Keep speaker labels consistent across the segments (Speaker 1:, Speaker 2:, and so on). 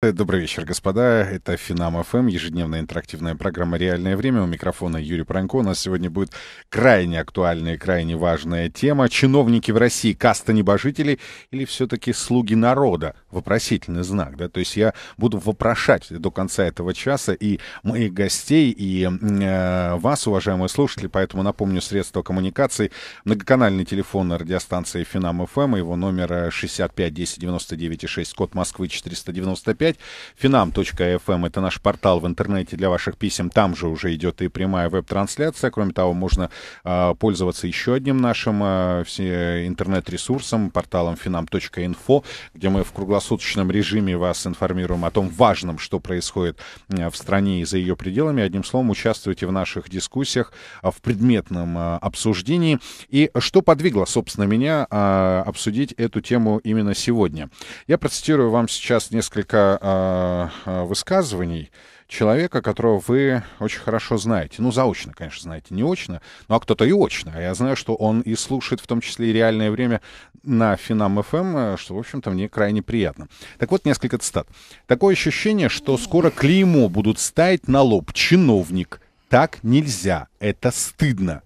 Speaker 1: Э, добрый вечер, господа. Это Финам ФМ, ежедневная интерактивная программа «Реальное время». У микрофона Юрий Пронько. У нас сегодня будет крайне актуальная и крайне важная тема. Чиновники в России – каста небожителей или все-таки слуги народа? Вопросительный знак, да? То есть я буду вопрошать до конца этого часа и моих гостей, и э, вас, уважаемые слушатели. Поэтому напомню средства коммуникации. Многоканальный телефон радиостанции Финам ФМ, его номер 65 10 99 6, код Москвы 495 отправлять. Finam.fm эм — это наш портал в интернете для ваших писем. Там же уже идет и прямая веб-трансляция. Кроме того, можно э, пользоваться еще одним нашим э, интернет-ресурсом, порталом finam.info, где мы в круглосуточном режиме вас информируем о том важном, что происходит а, в стране и за ее пределами. Одним словом, участвуйте в наших дискуссиях, в предметном обсуждении. И что подвигло, собственно, меня обсудить эту тему именно сегодня? Я процитирую вам сейчас несколько много а, э, а, высказываний человека, которого вы очень хорошо знаете. Ну, заочно, конечно, знаете, не очно, ну, а кто-то и очно. А я знаю, что он и слушает в том числе и реальное время на Финам ФМ, эм, э, что, в общем-то, мне крайне приятно. Так вот, несколько цитат. Такое ощущение, что скоро клеймо будут ставить на лоб чиновник. Так нельзя. Это стыдно.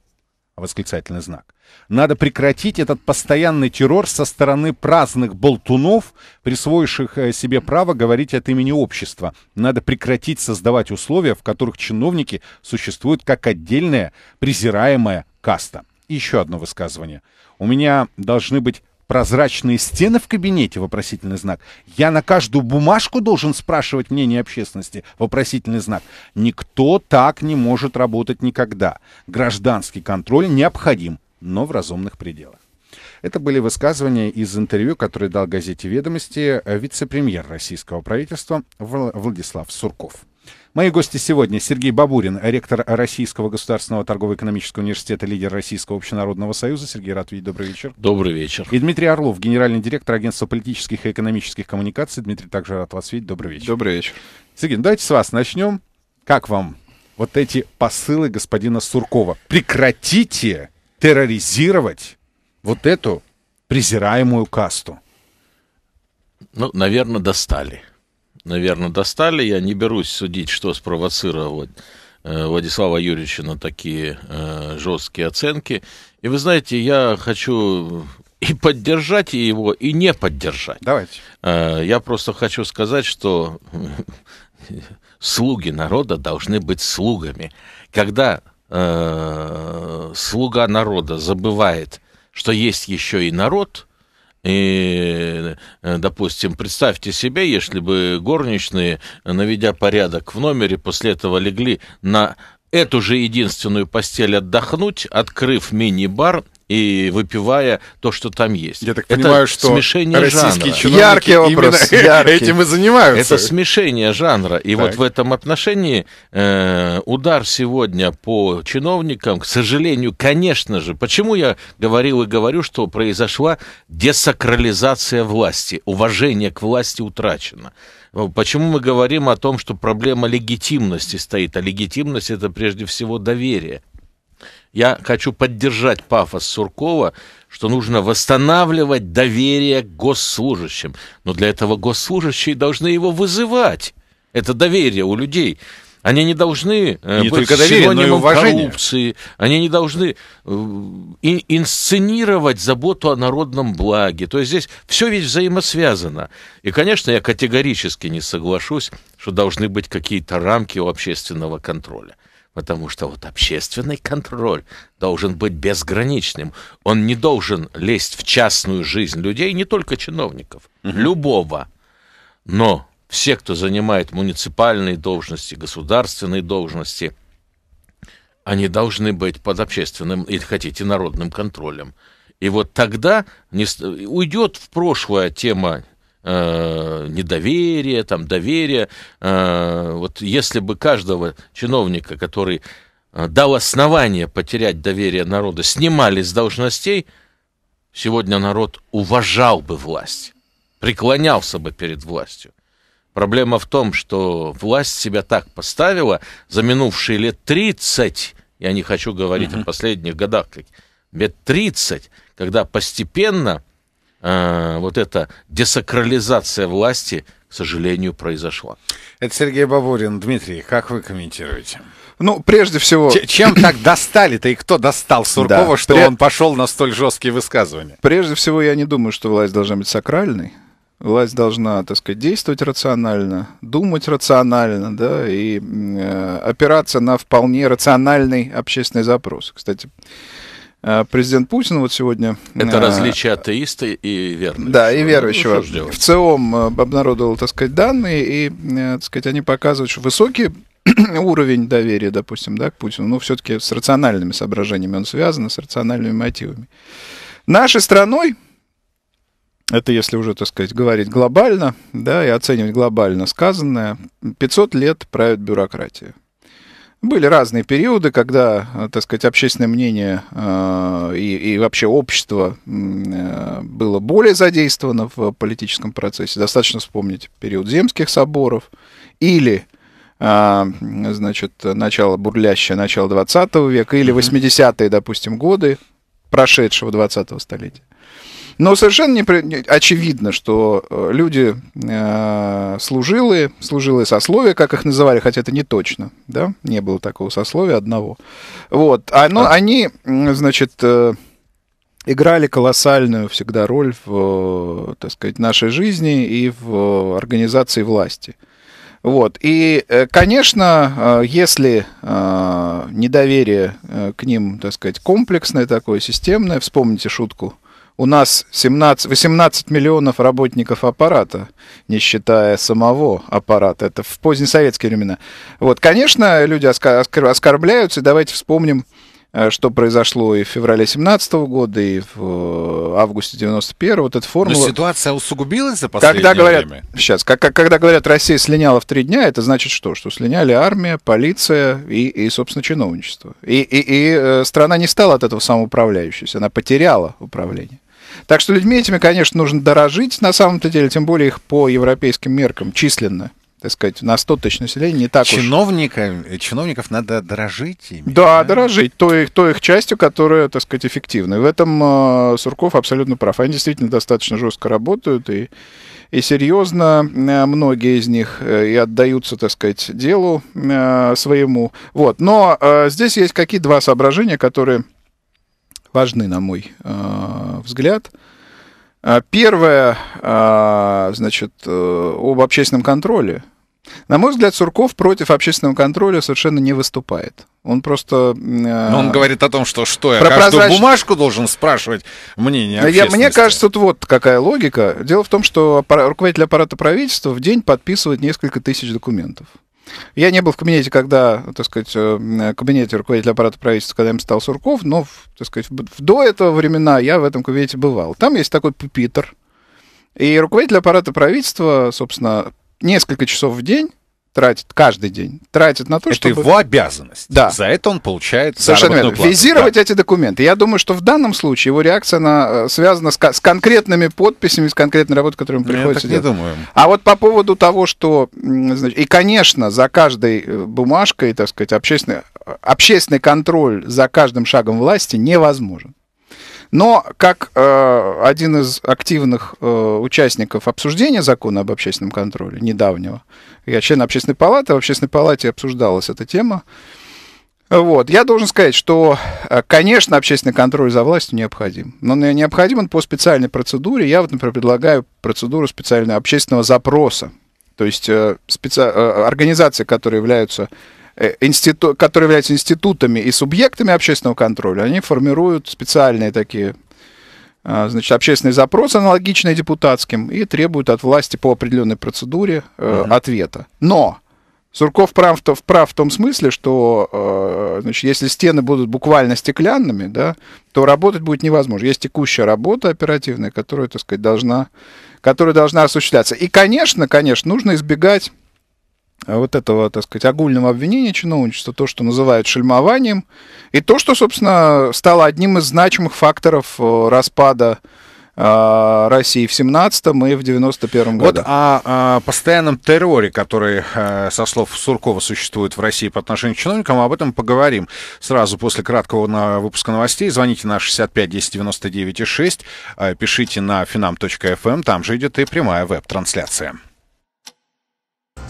Speaker 1: Восклицательный знак. Надо прекратить этот постоянный террор со стороны праздных болтунов, присвоивших э, себе право говорить от имени общества. Надо прекратить создавать условия, в которых чиновники существуют как отдельная презираемая каста. еще одно высказывание. У меня должны быть прозрачные стены в кабинете? Вопросительный знак. Я на каждую бумажку должен спрашивать мнение общественности? Вопросительный знак. Никто так не может работать никогда. Гражданский контроль необходим но в разумных пределах. Это были высказывания из интервью, которое дал газете «Ведомости» вице-премьер российского правительства Владислав Сурков. Мои гости сегодня Сергей Бабурин, ректор Российского государственного торгово-экономического университета, лидер Российского общенародного союза. Сергей рад видеть добрый вечер.
Speaker 2: Добрый вечер.
Speaker 1: И Дмитрий Орлов, генеральный директор Агентства политических и экономических коммуникаций. Дмитрий, также рад вас видеть. Добрый вечер. Добрый вечер. Сергей, ну давайте с вас начнем. Как вам вот эти посылы господина Суркова? Прекратите терроризировать вот эту презираемую касту.
Speaker 2: Ну, наверное, достали. Наверное, достали. Я не берусь судить, что спровоцировало э, Владислава Юрьевича на такие э, жесткие оценки. И вы знаете, я хочу и поддержать его, и не поддержать. Давайте. Э, я просто хочу сказать, что слуги народа должны быть слугами. Когда Э, слуга народа забывает, что есть еще и народ, и, э, допустим, представьте себе, если бы горничные, наведя порядок в номере, после этого легли на эту же единственную постель отдохнуть, открыв мини-бар и выпивая то, что там есть. Я так это понимаю, что смешение российские жанра. чиновники яркий вопрос, яркий. этим и занимаются. Это смешение жанра. И так. вот в этом отношении э, удар сегодня по чиновникам, к сожалению, конечно же, почему я говорил и говорю, что произошла десакрализация власти, уважение к власти утрачено. Почему мы говорим о том, что проблема легитимности стоит? А легитимность это прежде всего доверие. Я хочу поддержать пафос Суркова, что нужно восстанавливать доверие к госслужащим. Но для этого госслужащие должны его вызывать. Это доверие у людей. Они не должны э, не быть только доверие, синонимом но и коррупции. Они не должны э, и инсценировать заботу о народном благе. То есть здесь все ведь взаимосвязано. И, конечно, я категорически не соглашусь, что должны быть какие-то рамки у общественного контроля потому что вот общественный контроль должен быть безграничным. Он не должен лезть в частную жизнь людей, не только чиновников, угу. любого. Но все, кто занимает муниципальные должности, государственные должности, они должны быть под общественным, или хотите, народным контролем. И вот тогда не, уйдет в прошлое тема э, недоверие, там, доверие. Э, вот если бы каждого чиновника, который э, дал основание потерять доверие народа, снимали с должностей, сегодня народ уважал бы власть, преклонялся бы перед властью. Проблема в том, что власть себя так поставила за минувшие лет 30, я не хочу говорить uh-huh. о последних годах, лет 30, когда постепенно Э, вот эта десакрализация власти, к сожалению, произошла.
Speaker 1: Это Сергей Бабурин. Дмитрий, как вы комментируете? Ну, прежде всего... Ч- чем так достали-то и кто достал Суркова, да. что Пре... он пошел на столь жесткие высказывания?
Speaker 3: Прежде всего, я не думаю, что власть должна быть сакральной. Власть должна, так сказать, действовать рационально, думать рационально, да, и э, опираться на вполне рациональный общественный запрос. Кстати, а, президент Путин вот сегодня... Это а, различие
Speaker 2: атеиста и верующего. Да, и верующего. Ну, в
Speaker 3: целом э, обнародовал, так сказать, данные, и, э, так сказать, они показывают, что высокий уровень доверия, допустим, да, к Путину, Но ну, все-таки с рациональными соображениями он связан, с рациональными мотивами. Нашей страной, это если уже, так сказать, говорить глобально, да, и оценивать глобально сказанное, 500 лет правит бюрократия. Были разные периоды, когда, э, так сказать, общественное мнение э, и, и вообще общество э, было более задействовано в политическом процессе. Достаточно вспомнить период земских соборов или значит, начало бурлящее, начало 20 века, или 80-е, допустим, годы прошедшего 20-го столетия. Но совершенно не, очевидно, что э, люди э, служилые, служилые сословия, как их называли, хотя это не точно, да, не было такого сословия одного. Вот, оно, а, а. они, значит, э, играли колоссальную всегда роль в, так сказать, нашей жизни и в организации власти. Вот. И, э, конечно, э, если недоверие к ним, так сказать, комплексное такое, системное, вспомните шутку у нас 17, 18 миллионов работников аппарата, не считая самого аппарата. Это в позднесоветские времена. Вот, конечно, люди оскорбляются. И давайте вспомним, э, что произошло и в феврале 17 года, и в э, августе 91 вот эта формула... Но
Speaker 1: ситуация усугубилась за последнее когда говорят,
Speaker 3: время? Сейчас, как, как, когда говорят, Россия слиняла в три дня, это значит что? Что слиняли армия, полиция и, и собственно, чиновничество. И, и, и э, страна не стала от этого самоуправляющейся, она потеряла управление. Так что людьми этими, конечно, нужно дорожить на самом-то деле, тем более их по европейским меркам численно так сказать, на 100 тысяч населения не так
Speaker 1: Чиновника, уж... Э, чиновников надо дорожить ими.
Speaker 3: Да, да? дорожить той, той их частью, которая, так сказать, эффективна. И в этом э, Сурков абсолютно прав. Они действительно достаточно жестко работают и, и серьезно э, многие из них э, и отдаются, так сказать, делу э, своему. Вот. Но э, здесь есть какие два соображения, которые важны, на мой э, взгляд. А, первое, а, значит, э, об общественном контроле. На мой взгляд, Сурков против общественного контроля совершенно не выступает. Он просто... Но э,
Speaker 1: он говорит о том, что что, я про каждую прозрач... бумажку должен спрашивать мнение я, Мне
Speaker 3: кажется, тут вот какая логика. Дело в том, что руководитель аппарата правительства в день подписывает несколько тысяч документов. Я не был в кабинете, когда, так сказать, э, э, кабинете руководителя аппарата правительства, когда им стал Сурков, но, так сказать, до этого времена я в этом кабинете бывал. Там есть такой пупитр, и руководитель аппарата правительства, собственно, несколько часов
Speaker 1: в день тратит каждый день, тратит на то, это чтобы... Это его обязанность. Да. За это он получает Совершенно верно. Плату. Визировать
Speaker 3: да. эти документы. Я думаю, что в данном случае его реакция на, э, связана с, с конкретными подписями, с конкретной работой, которую ему ну, приходится Я так не думаю. А вот по поводу того, что... Значит, и, конечно, за каждой э, бумажкой, так сказать, общественный, общественный контроль за каждым шагом власти невозможен. Но как э, один из активных э, участников обсуждения закона об общественном контроле недавнего, я член общественной палаты, в общественной палате обсуждалась эта тема. Вот. Я должен сказать, что, э, конечно, общественный контроль за властью необходим. Но необходим он по специальной процедуре. Я вот, например, предлагаю процедуру специального общественного запроса. То есть э, специ... э, организации, которые являются Э, институ, которые являются институтами и субъектами общественного контроля, они формируют специальные такие а, значит, общественные запросы аналогичные депутатским, и требуют от власти по определенной процедуре uh-huh. ответа. Но Сурков прав, прав в том смысле, что э, значит, если стены будут буквально стеклянными, да, то работать будет невозможно. Есть текущая работа оперативная, которая, так сказать, должна, которая должна осуществляться. И, конечно, конечно, нужно избегать а вот этого, так сказать, огульного обвинения чиновничества, то, что называют шельмованием, и то, что, собственно, стало одним из значимых факторов э, распада а, России в 17 и в 91 году. Вот
Speaker 1: о, о постоянном терроре, который, э, со слов Суркова, существует в России по отношению к чиновникам, об этом поговорим сразу после краткого на выпуска новостей. Звоните на 65 10 99 6, пишите на finam.fm, эм, там же идет и прямая веб-трансляция.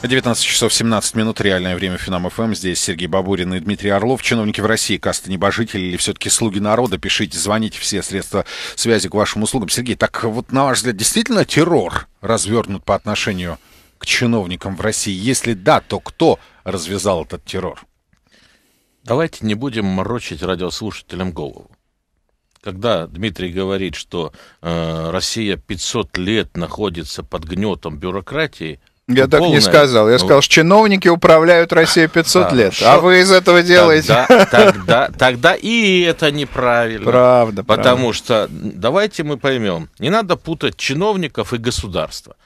Speaker 1: 19 часов 17 минут, реальное время Финам ФМ. Здесь Сергей Бабурин и Дмитрий Орлов. Чиновники в России, касты небожители или все-таки слуги народа, пишите, звоните, все средства связи к вашим услугам. Сергей, так вот на ваш взгляд, действительно террор развернут по отношению к чиновникам в России?
Speaker 2: Если да, то кто развязал этот террор? Давайте не будем морочить радиослушателям голову. Когда Дмитрий говорит, что э, Россия 500 лет находится под гнетом бюрократии – я так не сказал. Я ну, сказал,
Speaker 3: что чиновники управляют Россией 500 а, лет. Шо? А вы из этого делаете? Тогда,
Speaker 2: тогда, тогда и это неправильно. Правда. Потому правда. что давайте мы поймем, не надо путать чиновников и государства.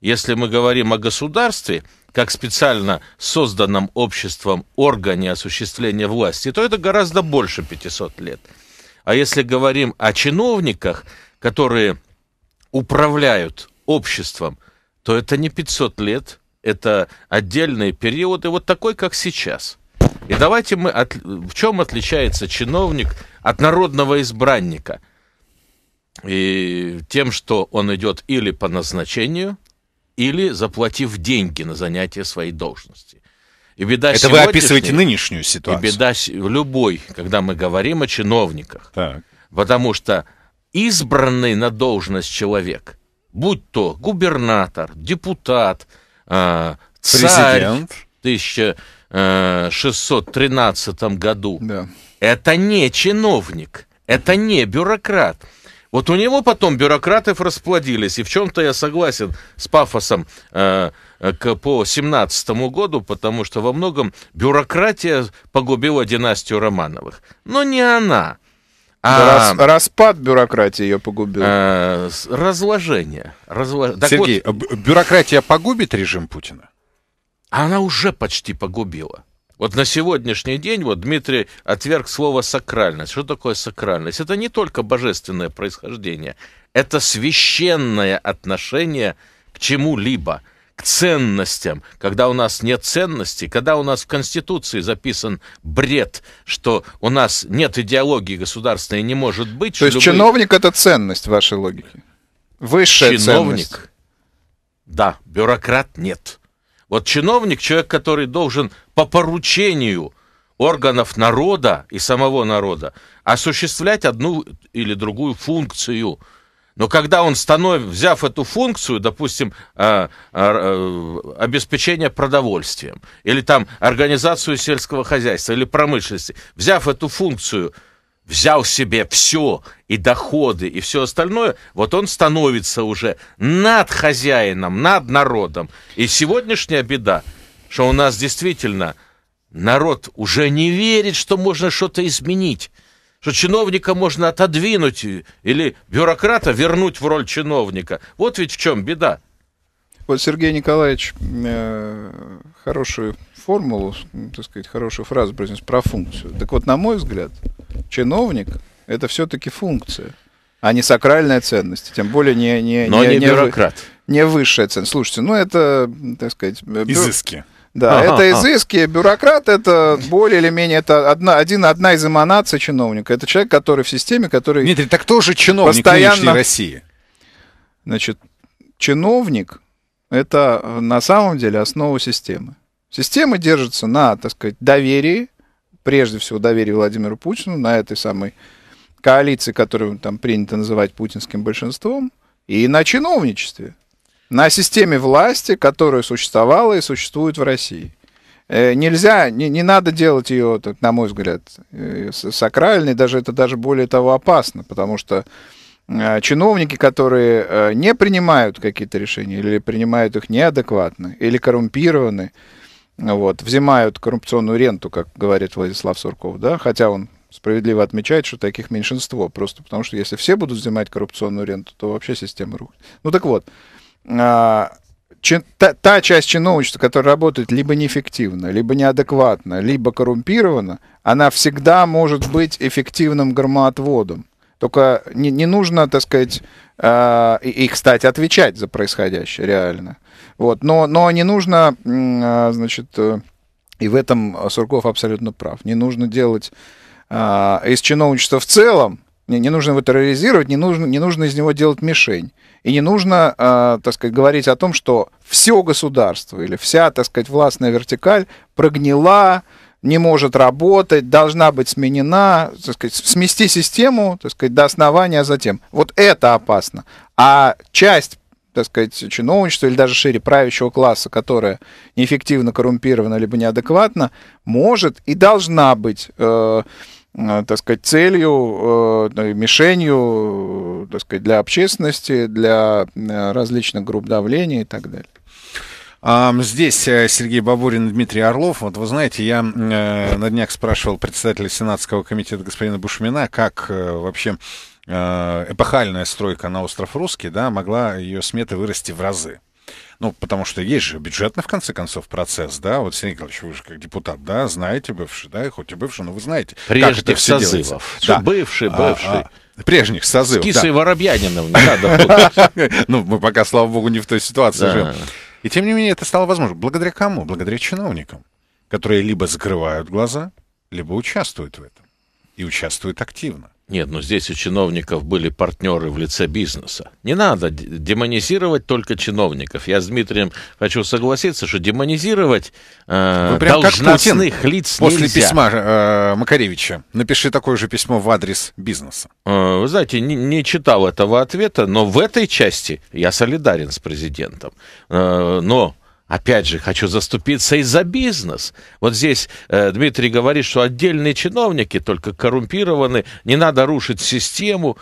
Speaker 2: Если мы говорим о государстве как специально созданном обществом органе осуществления власти, то это гораздо больше 500 лет. А если говорим о чиновниках, которые управляют обществом – то это не 500 лет, это отдельные периоды, вот такой, как сейчас. И давайте мы... От... В чем отличается чиновник от народного избранника? И тем, что он идет или по назначению, или заплатив деньги на занятие своей должности. И беда Это вы описываете нынешнюю ситуацию. И беда любой, когда мы говорим о чиновниках. Так. Потому что избранный на должность человек – будь то губернатор, депутат, а, Президент. в 1613 э, году, да. это не чиновник, это не бюрократ. Вот у него потом бюрократов расплодились. И в чем-то я согласен с пафосом э, к, по 17 году, потому что во многом бюрократия погубила династию Романовых. Но не она. А, Рас,
Speaker 1: распад бюрократии ее погубил. Э, а,
Speaker 2: разложение. Разлож... Сергей, вот, бюрократия погубит режим Путина? Она уже почти погубила. Вот на сегодняшний день вот Дмитрий отверг слово сакральность. Что такое сакральность? Это не только божественное происхождение, это священное отношение к чему-либо – к ценностям. Когда у нас нет ценностей, когда у нас в Конституции записан бред, что у нас нет идеологии государственной, не может быть. То есть любой... чиновник
Speaker 3: это ценность в вашей логике?
Speaker 2: Высшая чиновник, ценность? Да, бюрократ нет. Вот чиновник, человек, который должен по поручению органов народа и самого народа осуществлять одну или другую функцию – но когда он, станов... взяв эту функцию, допустим, э, э, э, обеспечение продовольствием, или там организацию сельского хозяйства, или промышленности, взяв эту функцию, взял себе все, и доходы, и все остальное, вот он становится уже над хозяином, над народом. И сегодняшняя беда, что у нас действительно народ уже не верит, что можно что-то изменить что чиновника можно отодвинуть или бюрократа вернуть в роль чиновника. Вот ведь в чем беда.
Speaker 3: Вот Сергей Николаевич э, хорошую формулу, так сказать, хорошую фразу произнес про функцию. Так вот, на мой взгляд, чиновник – это все-таки функция, а не сакральная ценность, тем более не… не Но не, не бюрократ. Не высшая ценность. Слушайте, ну это, так сказать… Э, бю...
Speaker 1: Изыски. Да, а, это
Speaker 3: изыски. Бюрократ это более или менее это одна, один, одна из эманаций чиновника. Это человек, который в системе, который.
Speaker 1: Дмитрий, так кто же чиновник постоянно... нынешней России?
Speaker 3: Значит, чиновник это э, на самом деле основа системы. Система держится на, так сказать, доверии, прежде всего доверии Владимиру Путину, на этой самой коалиции, которую там принято называть путинским большинством, и на чиновничестве на системе власти, которая существовала и существует в России. Э, нельзя, не, не надо делать ее, так, на мой взгляд, э, сакральной, даже это даже более того опасно, потому что э, чиновники, которые не принимают какие-то решения или принимают их неадекватно, или коррумпированы, вот, взимают коррупционную ренту, как говорит Владислав Сурков, да, хотя он справедливо отмечает, что таких меньшинство, просто потому что если все будут взимать коррупционную ренту, то вообще система рухнет. Ну так вот, а, чин, та, та часть чиновничества, которая работает либо неэффективно, либо неадекватно, либо коррумпирована, она всегда может быть эффективным громоотводом. Только не, не нужно, так сказать, э, и, кстати, отвечать за происходящее реально. Вот, но, но не нужно, э, значит, э, и в этом Сурков абсолютно прав, не нужно делать э, из чиновничества в целом не, не нужно его терроризировать, не нужно, не нужно из него делать мишень. И не нужно, э, так сказать, говорить о том, что все государство или вся, так сказать, властная вертикаль прогнила, не может работать, должна быть сменена, так сказать, смести систему, так сказать, до основания, а затем. Вот это опасно. А часть так сказать, чиновничества или даже шире правящего класса, которая неэффективно коррумпирована либо неадекватно, может и должна быть э, Э, так сказать, целью, э, ну мишенью, э, так сказать, для общественности,
Speaker 1: для различных групп давления и так далее. Здесь Сергей Бабурин и Дмитрий Орлов. Вот вы знаете, я на днях спрашивал председателя Сенатского комитета господина Бушмина, как вообще эпохальная стройка на остров Русский, да, могла ее сметы вырасти в разы. Ну, потому что есть же бюджетный, в конце концов, процесс, да? Вот, Сергей Николаевич, вы же как депутат, да, знаете бывший, да, хоть и бывший, но вы знаете, Прежде как это все созывов. делается. Да. Бывший, бывший. А, а прежних созывов. Киса да. и Воробьянином не надо Ну, мы пока, слава богу, не в той ситуации живем. И тем не менее это стало возможно. Благодаря кому? Благодаря чиновникам, которые либо закрывают глаза, либо участвуют в этом.
Speaker 2: И участвуют активно. Нет, ну здесь у чиновников были партнеры в лице бизнеса. Не надо демонизировать только чиновников. Я с Дмитрием хочу согласиться, что демонизировать э, должностных как Путин лиц после нельзя. письма э, Макаревича. Напиши такое же письмо в адрес бизнеса. Э, вы знаете, не, не читал этого ответа, но в этой части я солидарен с президентом. Э, но Опять же, хочу заступиться и за бизнес. Вот здесь э, Дмитрий говорит, что отдельные чиновники только коррумпированы, не надо рушить систему.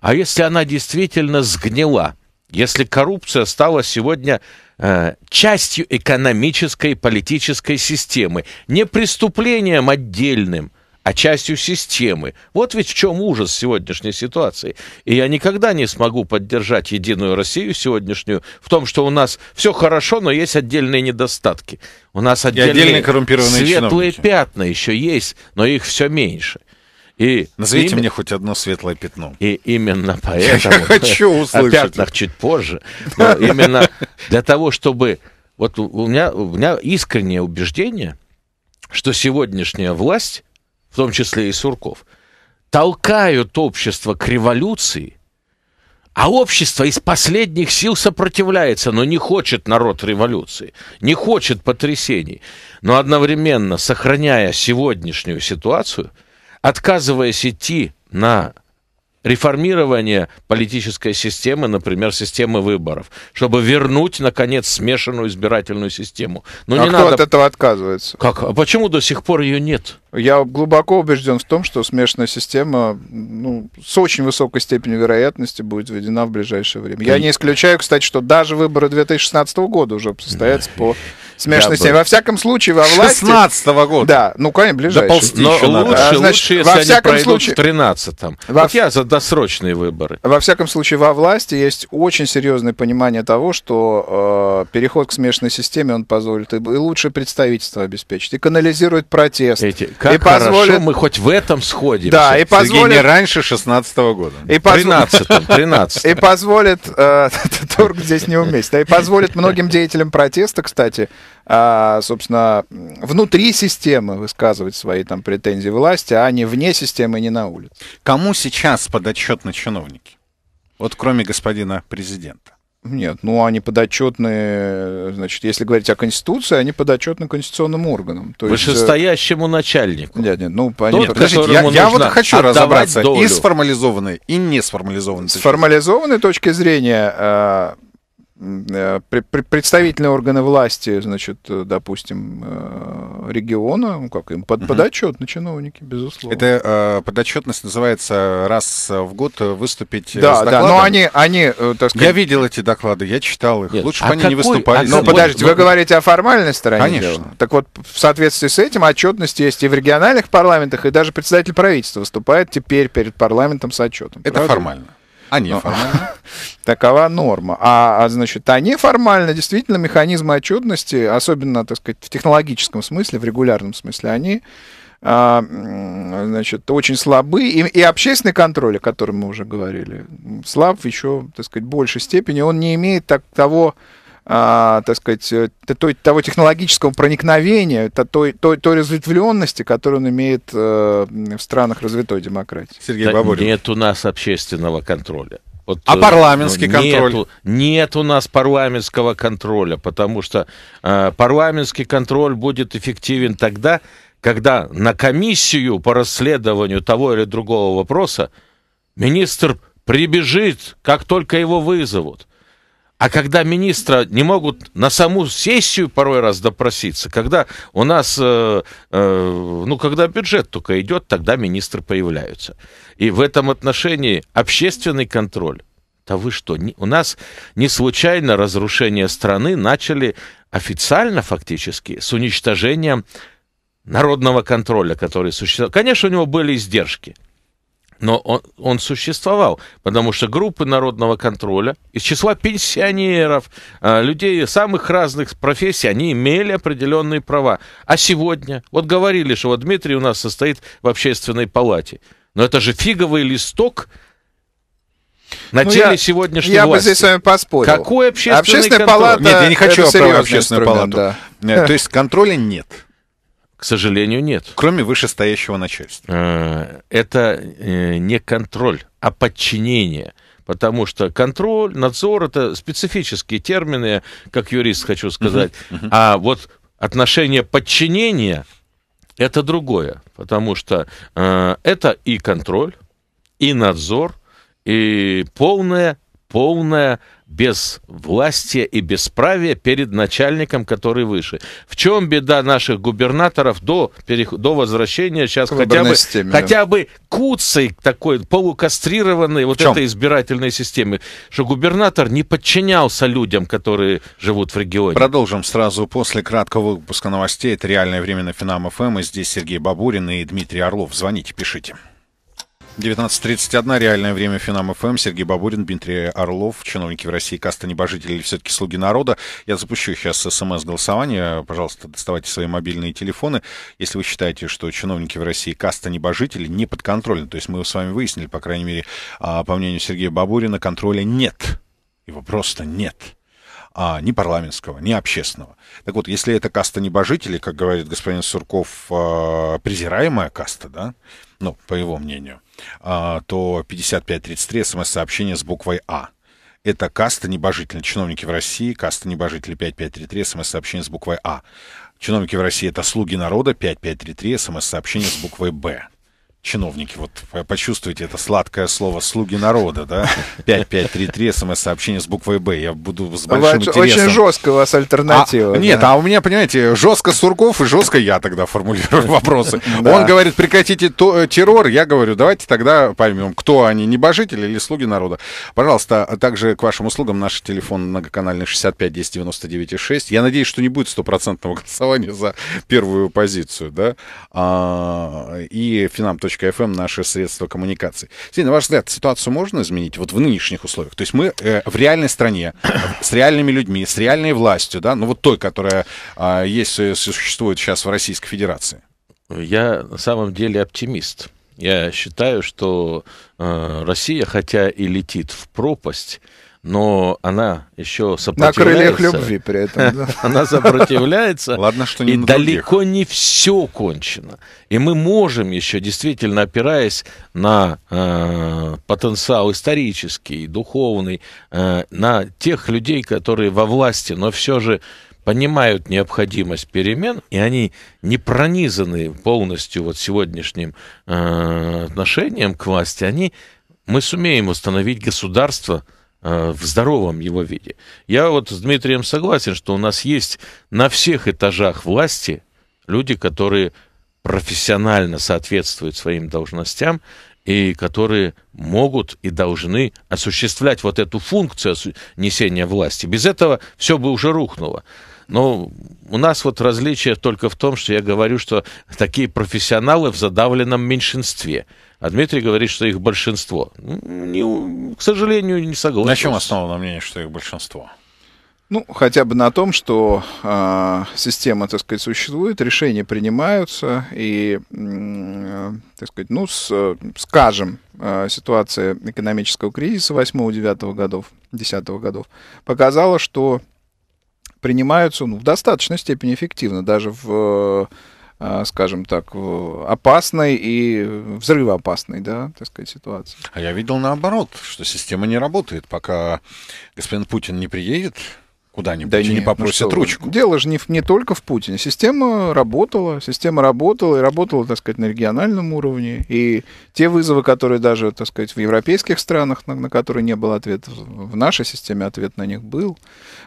Speaker 2: А если она действительно сгнила, если коррупция стала сегодня э, частью экономической и политической системы, не преступлением отдельным, а частью системы. Вот ведь в чем ужас сегодняшней ситуации. И я никогда не смогу поддержать Единую Россию сегодняшнюю в том, что у нас все хорошо, но есть отдельные недостатки. У нас отдельные, отдельные коррумпированные светлые чиновники. пятна еще есть, но их все меньше. И Назовите им... мне хоть одно светлое пятно. И именно поэтому... Я хочу услышать. О пятнах чуть позже. Но именно для того, чтобы... Вот у меня, у меня искреннее убеждение, что сегодняшняя власть в том числе и Сурков, толкают общество к революции, а общество из последних сил сопротивляется, но не хочет народ революции, не хочет потрясений, но одновременно, сохраняя сегодняшнюю ситуацию, отказываясь идти на реформирование политической системы, например, системы выборов, чтобы вернуть, наконец, смешанную избирательную систему. Но а не кто надо... от
Speaker 3: этого отказывается?
Speaker 2: Как? А почему до сих пор ее нет? Я глубоко убежден в том,
Speaker 3: что смешанная система ну, с очень высокой степенью вероятности будет введена в ближайшее время. Я не исключаю, кстати, что даже выборы 2016 года уже состоятся по смешности. Во всяком случае, во власти... 16 -го года. Да, ну, конечно, ближайший. Но ну, лучше, А, значит, лучше, если во всяком они случае... в
Speaker 2: 13-м. Во... Вот я за досрочные выборы. Во всяком случае, во власти есть
Speaker 3: очень серьезное понимание того, что э, переход к смешанной системе, он позволит и, и лучше представительство обеспечить, и канализирует протест. Эти, как и хорошо позволит... мы хоть
Speaker 2: в этом сходим. Да, и позволит... Сергей, не
Speaker 1: раньше 16 -го года.
Speaker 3: И позв... 13 13 И
Speaker 2: позволит...
Speaker 3: Э, Турк здесь не уместит. И позволит многим деятелям протеста, кстати, а, собственно, внутри системы высказывать свои там претензии власти, а не вне
Speaker 1: системы, не на улице. Кому сейчас подотчетны чиновники? Вот кроме господина президента.
Speaker 3: Нет, ну они подотчетны, значит, если говорить о Конституции, они подотчетны конституционным органам. То э,
Speaker 2: Вышестоящему есть, начальнику. Нет, нет, ну они, подождите, я,
Speaker 3: я вот хочу разобраться долю. и
Speaker 1: сформализованной, и не сформализованной. С точки.
Speaker 3: формализованной точки зрения а, Э, представительные органы власти, значит, э,
Speaker 1: допустим, э, региона, ну как им, под, угу. подотчетны
Speaker 3: чиновники, безусловно. Это
Speaker 1: э, подотчетность называется раз в год выступить да, с докладом. Да, но они, они, так сказать... Я видел эти доклады, я читал их. Нет. Лучше а бы они какой, не выступали. А ну, подождите, вы говорите
Speaker 3: о формальной стороне Конечно. Дела. Так вот, в соответствии с этим отчетность есть и в региональных парламентах, и даже председатель правительства выступает теперь перед парламентом с отчетом. Это правда? формально.
Speaker 1: А ну, неформально?
Speaker 3: Такова норма. А, а, значит, они а формально, действительно механизмы отчетности, особенно, так сказать, в технологическом смысле, в регулярном смысле, они а, значит, очень слабы. И, и общественный контроль, о котором мы уже говорили, слаб еще, так сказать, в большей степени. Он не имеет так, того а, так сказать, э, той, того технологического проникновения, той, той, той разветвленности, которую он имеет э, в странах развитой демократии. Сергей Бабурин.
Speaker 2: Нет у нас общественного контроля. Вот, а э, парламентский ну, контроль? Нет, нет у нас парламентского контроля, потому что э, парламентский контроль будет эффективен тогда, когда на комиссию по расследованию того или другого вопроса министр прибежит, как только его вызовут. А когда министра не могут на саму сессию порой раз допроситься, когда у нас, э, э, ну, когда бюджет только идет, тогда министры появляются. И в этом отношении общественный контроль. Да вы что, не, у нас не случайно разрушение страны начали официально фактически с уничтожением народного контроля, который существовал. Конечно, у него были издержки. Но он, он существовал, потому что группы народного контроля из числа пенсионеров, э, людей самых разных профессий, они имели определенные права. А сегодня, вот говорили, что вот Дмитрий у нас состоит в общественной палате. Но это же фиговый листок, на ну, теле я, сегодняшней я власти. Я бы здесь с вами поспорил. Какой общественный Общественная контроль? палата... Нет, я не хочу это серьезный палату. Да. То есть контроля нет. К сожалению, нет. Кроме вышестоящего начальства. Э, это э, не контроль, а подчинение. Потому что контроль, надзор это специфические термины, как юрист хочу сказать. Uh-huh, А вот отношение подчинения это другое. Потому что э, это и контроль, и надзор, и полное, полное без власти и бесправия перед начальником, который выше. В чем беда наших губернаторов до, до возвращения сейчас хотя бы, хотя бы куцей такой полукастрированной вот этой избирательной системы, что губернатор не подчинялся людям, которые живут в регионе.
Speaker 1: Продолжим сразу после краткого выпуска новостей. Это «Реальное время» на Финам ФМ. И здесь Сергей Бабурин и Дмитрий Орлов. Звоните, пишите. 19.31, реальное время Финам ФМ, эм. Сергей Бабурин, Дмитрий Орлов, чиновники в России, каста небожители или все-таки слуги народа. Я запущу сейчас смс-голосование, эм пожалуйста, доставайте свои мобильные телефоны. Если вы считаете, что чиновники в России каста небожители, не подконтрольны, то есть мы с вами выяснили, по крайней мере, а, по мнению Сергея Бабурина, контроля нет, его просто нет а, ни парламентского, ни общественного. Так вот, если это каста небожителей, как говорит господин Сурков, э, презираемая каста, да, ну, по его мнению, э, то 5533 смс-сообщение с буквой «А». Это каста небожителей, чиновники в России, каста небожителей 5533, смс-сообщение с буквой «А». Чиновники в России — это слуги народа, 5533, смс-сообщение с буквой «Б» чиновники, вот э, почувствуйте это сладкое слово «слуги народа», да? 5533, смс-сообщение с буквой «Б». Я буду с большим Очень интересом... Очень
Speaker 3: жестко у вас альтернатива. А, нет, да. а
Speaker 1: у меня, понимаете, жестко Сурков и жестко я тогда формулирую вопросы. Он говорит, прекратите э, террор. Я говорю, давайте тогда поймем, кто они, небожители или слуги народа. Пожалуйста, а также к вашим услугам наш телефон многоканальный 65 10 99 6. Я надеюсь, что не будет стопроцентного голосования за первую позицию, да? А, и финам.ру FM эм, наши средства коммуникации. Сергей, на ваш взгляд, ситуацию можно изменить вот в нынешних условиях? То есть мы э, в реальной стране, с реальными людьми, с реальной властью, да, ну вот той, которая а, э, есть,
Speaker 2: существует сейчас в Российской Федерации. Я на самом деле оптимист. Я считаю, что э, Россия, хотя и летит в пропасть, но она еще сопротивляется. На крыльях любви при этом. Да. Она сопротивляется. Ладно,
Speaker 1: что не И далеко
Speaker 2: не все кончено. И мы можем еще, действительно, опираясь на э, потенциал исторический, духовный, э, на тех людей, которые во власти, но все же понимают необходимость перемен, и они не пронизаны полностью вот сегодняшним э, отношением к власти, они, мы сумеем установить государство, Э, в здоровом его виде. Я вот с Дмитрием согласен, что у нас есть на всех этажах власти люди, которые профессионально соответствуют своим должностям и которые могут и должны осуществлять вот эту функцию несения власти. Без этого все бы уже рухнуло. Ну, у нас вот различие только в том, что я говорю, что такие профессионалы в задавленном меньшинстве. А Дмитрий говорит, что их большинство. Не, к сожалению, не согласен. На чем основано
Speaker 1: мнение, что их большинство?
Speaker 3: Ну, хотя бы на том, что э, система, так сказать, существует, решения принимаются, и, э, так сказать, ну, с, скажем, э, ситуация экономического кризиса 8-9 годов, 10 годов показала, что принимаются ну, в достаточной степени эффективно, даже в э, э, скажем так, опасной и взрывоопасной,
Speaker 1: да, так сказать, ситуации. А я видел наоборот, что система не работает, пока господин Путин не приедет, куда-нибудь да и не попросят ну ручку.
Speaker 3: Дело же не, не только в Путине. Система работала, система работала и работала, так сказать, на региональном уровне. И те вызовы, которые даже, так сказать, в европейских странах, на, на которые не был ответ, в нашей системе ответ на них был.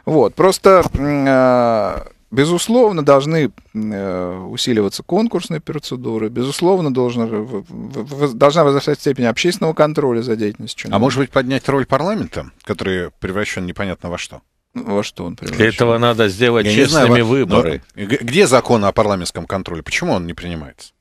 Speaker 3: Вот. Просто, э, безусловно, должны э, усиливаться конкурсные процедуры, безусловно, должна, в, в, должна возрастать степень общественного контроля за деятельностью. А может
Speaker 1: быть, поднять роль парламента, который превращен непонятно во что? Ну, во что он превращен. Для
Speaker 2: этого надо сделать Я честными знаю, выборы.
Speaker 1: Но, где закон о парламентском контроле? Почему он не принимается?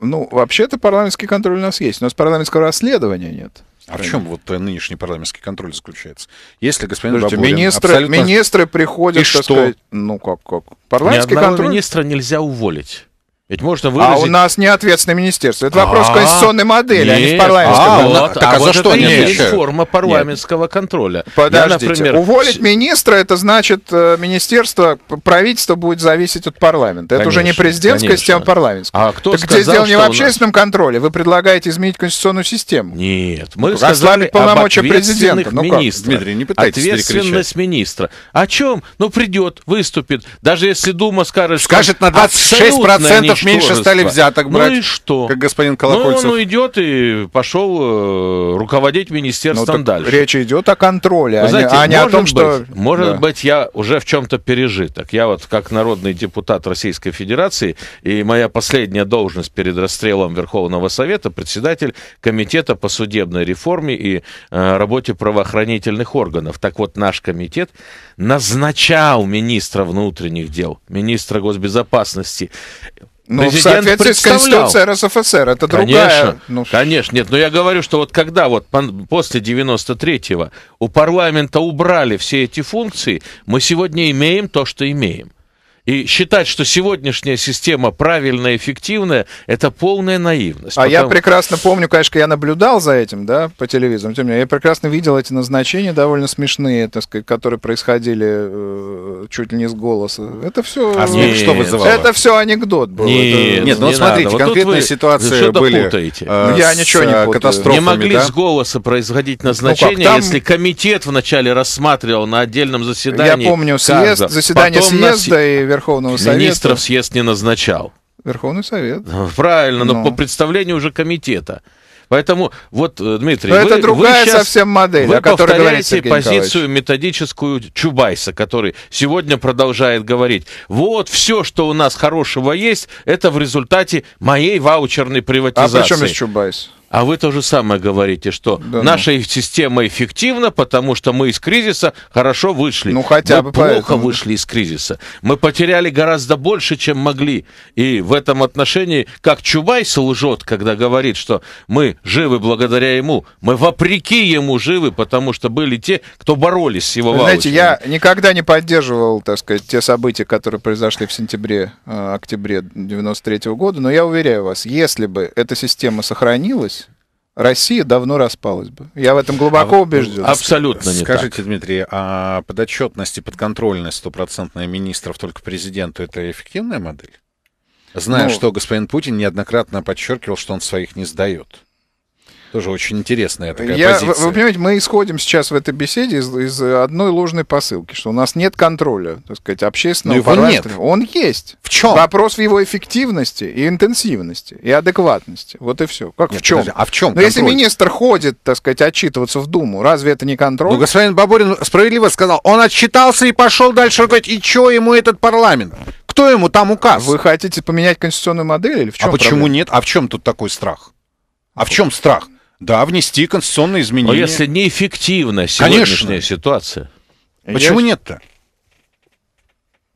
Speaker 1: Ну, вообще-то парламентский контроль у нас есть. У нас парламентского расследования нет. А в чем вот нынешний парламентский контроль заключается? Если господин
Speaker 3: Слушайте, Бабурин министры, абсолютно... министры приходят, И что? Сказать,
Speaker 1: ну как, как?
Speaker 3: Парламентский Ни контроль... министра
Speaker 2: нельзя уволить. Ведь можно выразить... А у нас не ответственное министерство. Это вопрос а, конституционной модели, а не парламентского. А, так, а за что они форма парламентского контроля. Подождите, уволить
Speaker 3: министра, это значит, э, министерство, правительство будет зависеть от
Speaker 1: парламента. это уже не президентская система, а парламентская. А кто сказал, где дело не в общественном
Speaker 3: контроле. Вы предлагаете изменить конституционную систему.
Speaker 1: Нет,
Speaker 2: мы Расслабить сказали полномочия президента. Ну министра. Дмитрий, не пытайтесь Ответственность министра. О чем? Ну придет, выступит. Даже если Дума скажет... Скажет на 26% меньше стали взяток ну брать. Ну и что? Как господин Колокольцев. Ну он идет и пошел э, руководить министерством ну, дальше. Речь идет о контроле, Вы а знаете, а не, а не о том, быть, что... Может да. быть, я уже в чем-то пережиток. Я вот как народный депутат Российской Федерации, и моя последняя должность перед расстрелом Верховного Совета, председатель комитета по судебной реформе и э, работе правоохранительных органов. Так вот, наш комитет назначал министра внутренних дел, министра госбезопасности ну, президент в соответствии с Конституцией
Speaker 3: РСФСР, это конечно, другая...
Speaker 2: Ну, конечно, нет, но я говорю, что вот когда вот после 93-го у парламента убрали все эти функции, мы сегодня имеем то, что имеем. И считать, что сегодняшняя система правильная, эффективная, это полная наивность. А потому... я прекрасно
Speaker 3: помню, конечно, я наблюдал за этим, да, по телевизору. Тем не менее, я прекрасно видел эти назначения довольно смешные, так сказать, которые происходили э, чуть ли не с голоса. Это все... А нет, что вызывало? Это
Speaker 2: все анекдот был. Нет, это... нет ну не смотрите, надо. конкретные вот ситуации были... Э, ну, я ничего не э, путаю. Катастрофами, не могли да? с голоса производить назначения, ну, как, там... если комитет вначале рассматривал на отдельном заседании. Я помню съезд, заседание съезда
Speaker 3: и Верховного Совета... Министров
Speaker 2: съезд не назначал.
Speaker 3: Верховный Совет.
Speaker 2: Ну, правильно, но, но по представлению уже комитета. Поэтому вот, э, Дмитрий, Но вы, это другая вы сейчас, совсем модель, вы о которой говорит позицию методическую Чубайса, который сегодня продолжает говорить. Вот все, что у нас хорошего есть, это в результате моей ваучерной приватизации. А при чем есть Чубайс? А вы то же самое говорите, что да, ну. наша ну. система эффективна, потому что мы из кризиса хорошо вышли. Ну хотя мы бы плохо поэтому. вышли из кризиса. Мы потеряли гораздо больше, чем могли. И в этом отношении, как Чубайс лжет, когда говорит, что мы живы благодаря ему, мы вопреки ему живы, потому что были те, кто боролись с его ваучерами. Знаете,
Speaker 3: я никогда не поддерживал, так сказать, те события, которые произошли в сентябре-октябре э, 93 -го года, но я уверяю вас, если бы эта система сохранилась Россия давно распалась бы. Я в этом глубоко а, ну, убежден. Абсолютно не Скажите,
Speaker 1: так. Дмитрий, а подотчетность и подконтрольность стопроцентная министров только президенту – это эффективная модель? Зная, ну, что господин Путин неоднократно подчеркивал, что он своих не сдает. Тоже очень интересная такая Я, позиция. Вы, вы
Speaker 3: понимаете, мы исходим сейчас в этой беседе из, из одной ложной посылки, что у нас нет контроля, так сказать, общественного. Но ну его нет. Он есть. В чем? Вопрос в его эффективности и интенсивности, и адекватности. Вот и все. Как нет, в чем? Подожди, а в
Speaker 1: чем Но если министр ходит, так сказать, отчитываться в Думу, разве это не контроль? Ну, господин Бабурин справедливо сказал, он отчитался и пошел дальше. говорить, и что ему этот парламент? Кто ему там указ? Вы хотите поменять конституционную модель или в чем А почему проблема? нет? А в чем тут такой страх? А в чем страх? Да, внести конституционные изменения. Но если
Speaker 2: неэффективна сегодняшняя Конечно. ситуация. А почему Я... нет-то?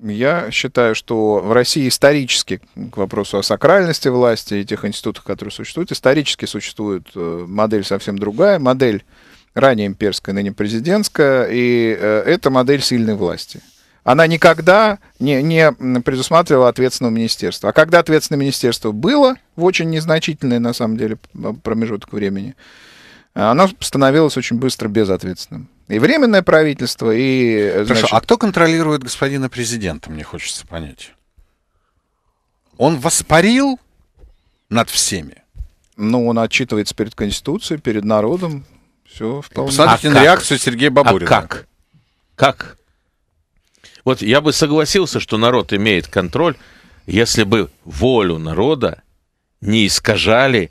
Speaker 1: Я считаю, что в
Speaker 3: России исторически, к вопросу о сакральности власти и тех институтах, которые существуют, исторически существует э, модель совсем другая, модель ранее имперская, ныне президентская, и э, это модель сильной власти она никогда не, не предусматривала ответственного министерства. А когда ответственное министерство было в очень незначительный, на самом деле, промежуток времени, оно становилось очень быстро безответственным. И временное
Speaker 1: правительство, и... Хорошо, значит... а кто контролирует господина президента, мне хочется понять? Он воспарил над всеми? Ну, он
Speaker 3: отчитывается
Speaker 2: перед Конституцией, перед народом.
Speaker 3: Все вполне. Посмотрите а на как? реакцию Сергея а Бабурина. А как?
Speaker 2: Как? Вот я бы согласился, что народ имеет контроль, если бы волю народа не искажали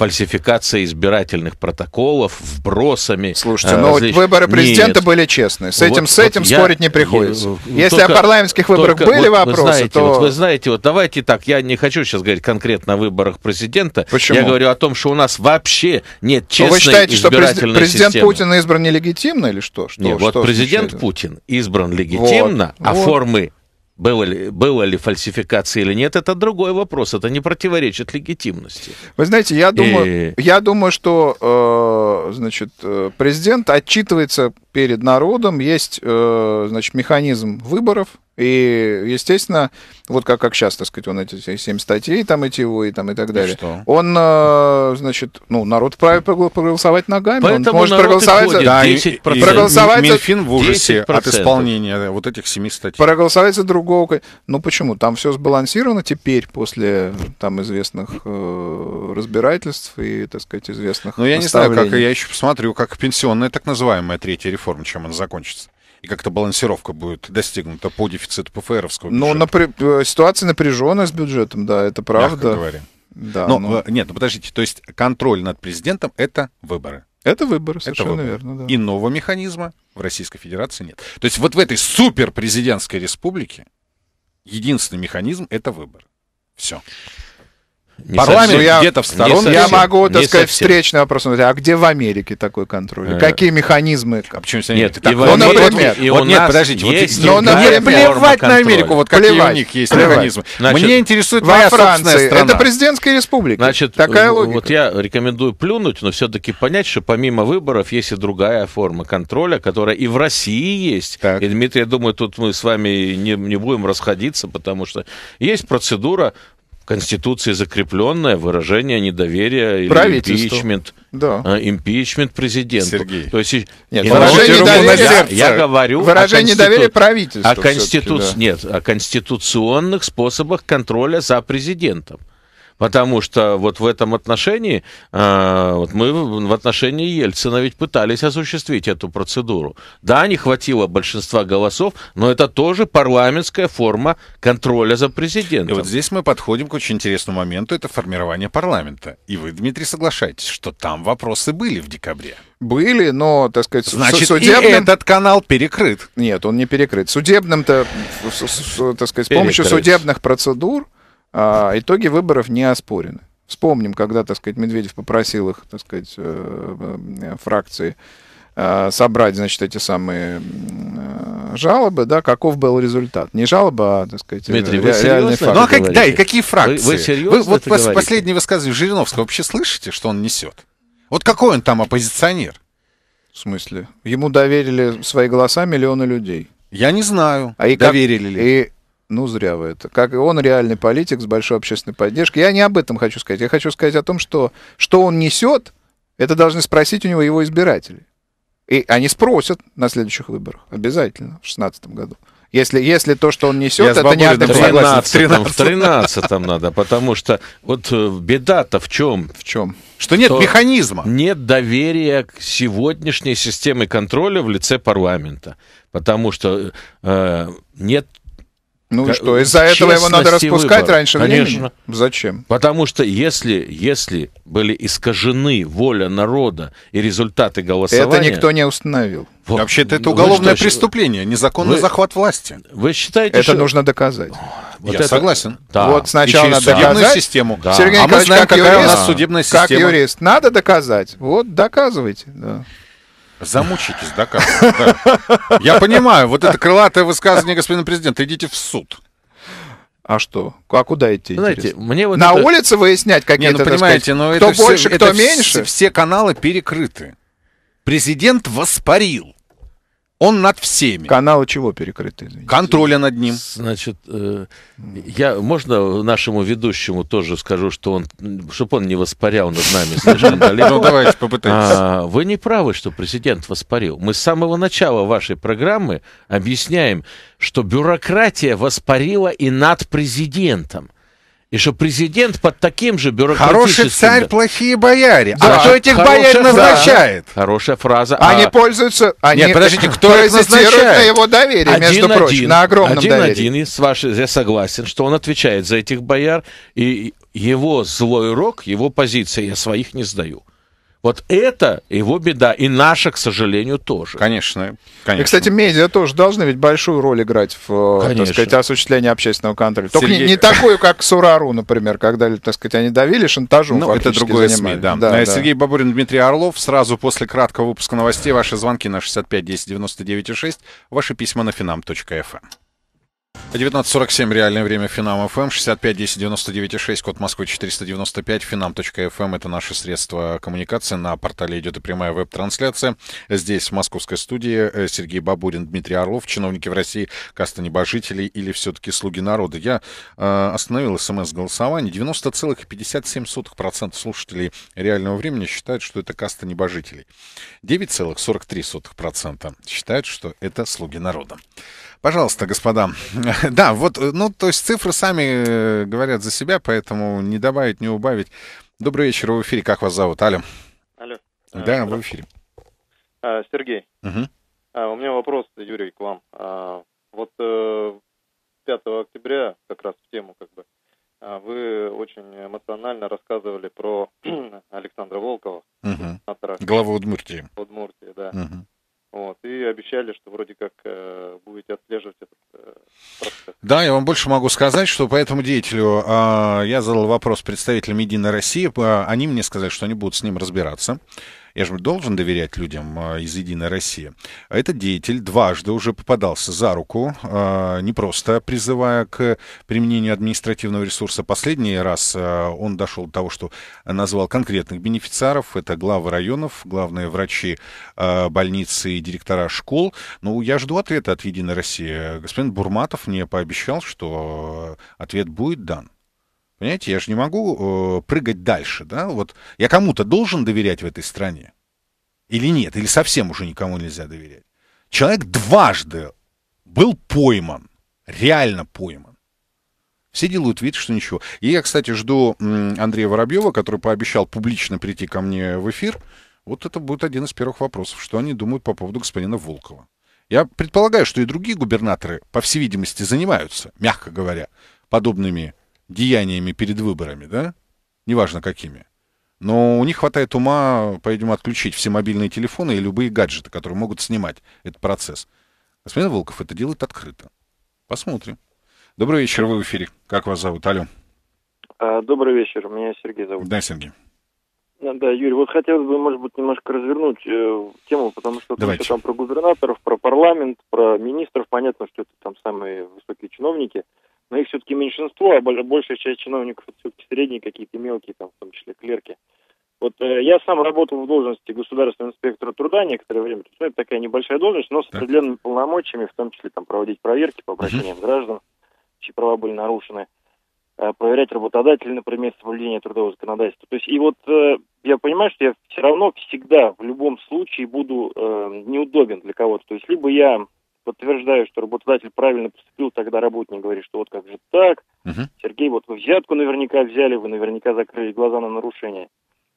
Speaker 2: фальсификация избирательных протоколов, вбросами. Слушайте, э, ну различ... выборы президента Нет.
Speaker 3: были честные.
Speaker 2: С этим, вот, с этим вот спорить не приходится. Я, э, э, Если только, о парламентских выборах только, были вот вопросы, вы знаете, то... Вот вы знаете, вот давайте так, я не хочу сейчас говорить конкретно о выборах президента. Почему? Я говорю о том, что у нас вообще нет честной но Вы считаете, что президент, президент Путин
Speaker 3: избран нелегитимно или что? что Нет, что вот президент
Speaker 2: Путин избран легитимно, вот, а вот. формы было ли, было ли фальсификация или нет, это другой вопрос. Это не противоречит легитимности. Вы знаете, я думаю, и...
Speaker 3: я думаю что э, значит, э, президент отчитывается перед народом есть, э, значит, механизм выборов, и, естественно, вот как, как сейчас, так сказать, он эти семь статей там эти его и там и так далее. И что? Он, э, значит, ну, народ вправе проголосовать ногами. Поэтому он может проголосовать... Ходит, да, 10%. проголосовать... Минфин в ужасе 10%. от исполнения вот этих семи статей. Проголосовать за другого. Ну, почему? Там все сбалансировано теперь после там известных э, разбирательств и, так сказать, известных Ну, я не знаю, как я еще
Speaker 1: посмотрю, как пенсионная так называемая третья реформы, чем она закончится? и как-то балансировка будет достигнута по дефициту ПФРовского ну, бюджета. Ну,
Speaker 3: напр... Э, ситуация напряженная с бюджетом, да, это правда. Мягко говоря.
Speaker 1: Да, но, но... Ну. Э, нет, ну подождите, то есть контроль над президентом — это выборы. Это выборы, совершенно это выборы. верно, да. Иного механизма в Российской Федерации нет. То есть вот в этой суперпрезидентской республике единственный механизм — это выбор. Все. Не парламент совсем, я, где-то в сторонке. Я могу, так не сказать, совсем.
Speaker 3: встречный вопрос. А где в Америке такой контроль? Э. Какие механизмы? А
Speaker 1: почему нет? И так, в ну, Америке, например, и вот, нет, подождите. Вот есть ну, ну, но, например, плевать на Америку, вот какие плевать, у них есть плевать. механизмы.
Speaker 2: Значит, Мне интересует во моя Франции. страна. Это президентская республика. Значит, Такая логика. Вот я рекомендую плюнуть, но все-таки понять, что помимо выборов есть и другая форма контроля, которая и в России есть. Так. И, Дмитрий, я думаю, тут мы с вами не, не будем расходиться, потому что есть процедура Конституции закрепленное выражение недоверия или импичмент, да. А, импичмент президента. Сергей. То есть, нет, выражение недоверия, я, я говорю выражение о недоверия правительству. О, конститу... да. нет, о конституционных способах контроля за президентом. Потому что вот в этом отношении, э, вот мы в отношении Ельцина ведь пытались осуществить эту процедуру. Да, не хватило большинства голосов, но это тоже парламентская форма контроля за президентом.
Speaker 1: И вот здесь мы подходим к очень интересному моменту, это формирование парламента. И вы, Дмитрий, соглашаетесь, что там вопросы были в декабре? Были, но, так сказать, Значит, судебным... и этот канал
Speaker 3: перекрыт. Нет, он не перекрыт. Судебным-то, так сказать, с помощью судебных процедур а итоги выборов не оспорены. Вспомним, когда, так сказать, Медведев попросил их, так сказать, э, э, фракции э, собрать, значит, эти самые жалобы, да, каков был результат. Не жалоба, а, так сказать, Дмитрий, ре- реальный факт. Ну, а как, да, и какие фракции? Вы, вы серьезно вы, вот пос- последнее
Speaker 1: высказывание Жириновского вообще слышите, что он несет? Вот какой он там оппозиционер? В смысле? Ему доверили свои
Speaker 3: голоса миллионы людей. Я не знаю, а и доверили как, ли. И ну зря вы это. Как он реальный политик с большой общественной поддержкой. Я не об этом хочу сказать. Я хочу сказать о том, что что он несет, это должны спросить у него его избиратели. И они спросят на следующих выборах. Обязательно, в шестнадцатом году. Если, если то, что он несет, Я это не одна 13, 13. В
Speaker 2: 13 надо, потому что вот э, беда-то в чем? В чем? Что нет что механизма. Нет доверия к сегодняшней системе контроля в лице парламента. Потому что э, э нет ну и что, из-за этого его надо распускать выбора. раньше Конечно. времени? Зачем? Потому что если, если были искажены воля народа и результаты голосования... Это никто
Speaker 3: не установил.
Speaker 2: Вот. Вообще-то это уголовное считаете, преступление, незаконный вы,
Speaker 1: захват власти.
Speaker 2: Вы считаете, это что... нужно доказать. Вот Я это... согласен. Да. Вот сначала надо доказать. Судебную систему. Да. Сергей а Николаевич, мы знаем, как какая юрист, у нас судебная система. Как юрист, надо
Speaker 1: доказать. Вот, доказывайте. Да. Замучитесь доказывать. Да. Я понимаю, вот это крылатое высказывание господина президента, идите в суд. А что? А куда идти? Знаете, мне вот на это... улице выяснять какие-то. Не, ну понимаете, сказать, ну, но кто это больше, все, кто это меньше. Все, все каналы перекрыты. Президент воспарил. Он над всеми. Каналы чего перекрыты?
Speaker 2: Извините. Контроля над ним. Значит, э, я можно нашему ведущему тоже скажу, что он, чтобы он не воспарял над нами Ну давайте попытаемся. А, вы не правы, что президент воспарил. Мы с самого начала вашей программы объясняем, что бюрократия воспарила и над президентом. И что президент под таким же бюрократическим... Хороший царь, плохие бояре. А да. А кто этих бояр назначает? Да. Хорошая фраза. А они а...
Speaker 3: пользуются... Они... Нет, подождите, кто их назначает? на его доверие, один, между прочим, один, на огромном один, доверии. Один,
Speaker 2: один, с я согласен, что он отвечает за этих бояр, и его злой рок, его позиция, я своих не сдаю. Вот это его беда, и наша, к сожалению, тоже. Конечно, конечно. И, кстати,
Speaker 3: медиа тоже должны ведь большую роль играть в, э, так сказать, осуществлении общественного контроля. Только Сергей... не, не такую, как Сурару, например, когда, так сказать, они давили шантажу. Ну, это другое занимали. СМИ, да. Да, э, да. Сергей
Speaker 1: Бабурин, Дмитрий Орлов. Сразу после краткого выпуска новостей ваши звонки на 65 10 99 6, ваши письма на finam.fm. 19.47 реальное время Финам FM 65 10 99 6, код Москвы 495, finam.fm, эм, это наше средство коммуникации, на портале идет и прямая веб-трансляция. Здесь, в московской студии, э, Сергей Бабурин, Дмитрий Орлов, чиновники в России, каста небожителей или все-таки слуги народа. Я э, остановил смс-голосование, 90,57% слушателей реального времени считают, что это каста небожителей. 9,43% считают, что это слуги народа. Пожалуйста, господа. Да, вот, э, ну, то есть цифры сами э, говорят за себя, поэтому не добавить, не убавить. Добрый вечер, в эфире. Как вас зовут? Алло.
Speaker 4: Алло. Да, в эфире. А, Сергей. Угу. У меня вопрос, Юрий, к вам. А, вот 5 э, октября, как раз в тему, как бы, вы очень эмоционально рассказывали про Александра Волкова, угу. главу Удмуртии. Удмуртии, да. Угу. Вот, и обещали, что вроде как э, будете отслеживать этот э,
Speaker 1: процесс. Да, я вам больше могу сказать, что по этому деятелю э, я задал вопрос представителям Единой России. Э, они мне сказали, что они будут с ним разбираться. Я же должен доверять людям э, из «Единой России». А этот деятель дважды уже попадался за руку, э, не просто призывая к применению административного ресурса. Последний раз э, он дошел до того, что назвал конкретных бенефициаров. Это главы районов, главные врачи больницы и директора школ. Ну, я жду ответа от «Единой России». Господин Бурматов мне пообещал, что ответ будет дан. Понимаете, я же не могу э, прыгать дальше, да? Вот я кому-то должен доверять в этой стране или нет, или совсем уже никому нельзя доверять. Человек дважды был пойман, реально пойман. Все делают вид, что ничего. И я, кстати, жду Андрея Воробьева, который пообещал публично прийти ко мне в эфир. Вот это будет один из первых вопросов, что они думают по поводу господина Волкова. Я предполагаю, что и другие губернаторы, по всей видимости, занимаются, мягко говоря, подобными деяниями перед выборами, да? Неважно какими. Но у них хватает ума, по пойдем, отключить все мобильные телефоны и любые гаджеты, которые могут снимать этот процесс. Господин Волков это делает открыто. Посмотрим. Добрый вечер, вы в эфире. Как вас зовут? Алло.
Speaker 4: А, добрый вечер, меня Сергей зовут. Да, Сергей. А, да, Юрий, вот хотелось бы, может быть, немножко развернуть э, тему, потому что Давайте. там про губернаторов, про парламент, про министров, понятно, что это там самые высокие чиновники но их все-таки меньшинство, а большая часть чиновников это все-таки средние какие-то мелкие, там, в том числе клерки. Вот э, я сам работал в должности государственного инспектора труда некоторое время. То есть, ну, это такая небольшая должность, но с определенными полномочиями, в том числе там проводить проверки по обращениям uh граждан, чьи права были нарушены, э, проверять работодателей, на предмет соблюдения трудового законодательства. То есть, и вот э, я понимаю, что я все равно всегда в любом случае буду э, неудобен для кого-то. То есть, либо я подтверждаю, что работодатель правильно поступил, тогда работник говорит, что вот как же так, угу. Сергей, вот вы взятку наверняка взяли, вы наверняка закрыли глаза на нарушение.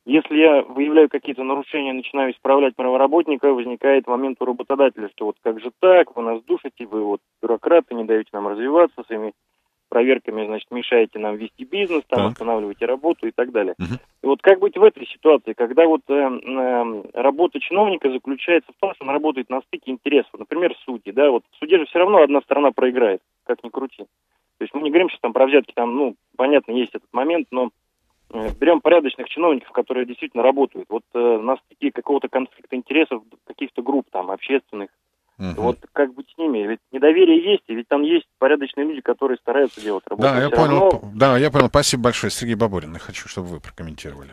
Speaker 4: Если я выявляю какие-то нарушения, начинаю исправлять правоработника, возникает момент у работодателя, что вот как же так, вы нас душите, вы вот бюрократы, не даете нам развиваться, своими проверками, значит, мешаете нам вести бизнес, там, останавливаете работу и так далее. Угу. И вот как быть в этой ситуации, когда вот э, э, работа чиновника заключается в том, что он работает на стыке интересов, например, судьи, да, вот в суде же все равно одна сторона проиграет, как ни крути. То есть мы не говорим сейчас там про взятки, там, ну, понятно, есть этот момент, но э, берем порядочных чиновников, которые действительно работают. Вот э, на стыке какого-то конфликта интересов каких-то групп там общественных, Угу. Вот как быть с ними? Ведь недоверие есть, и ведь там есть порядочные люди, которые стараются делать работу. Да, я Все понял. Равно...
Speaker 1: Да, я понял. Спасибо большое, Сергей Бабурин. Я хочу, чтобы вы прокомментировали.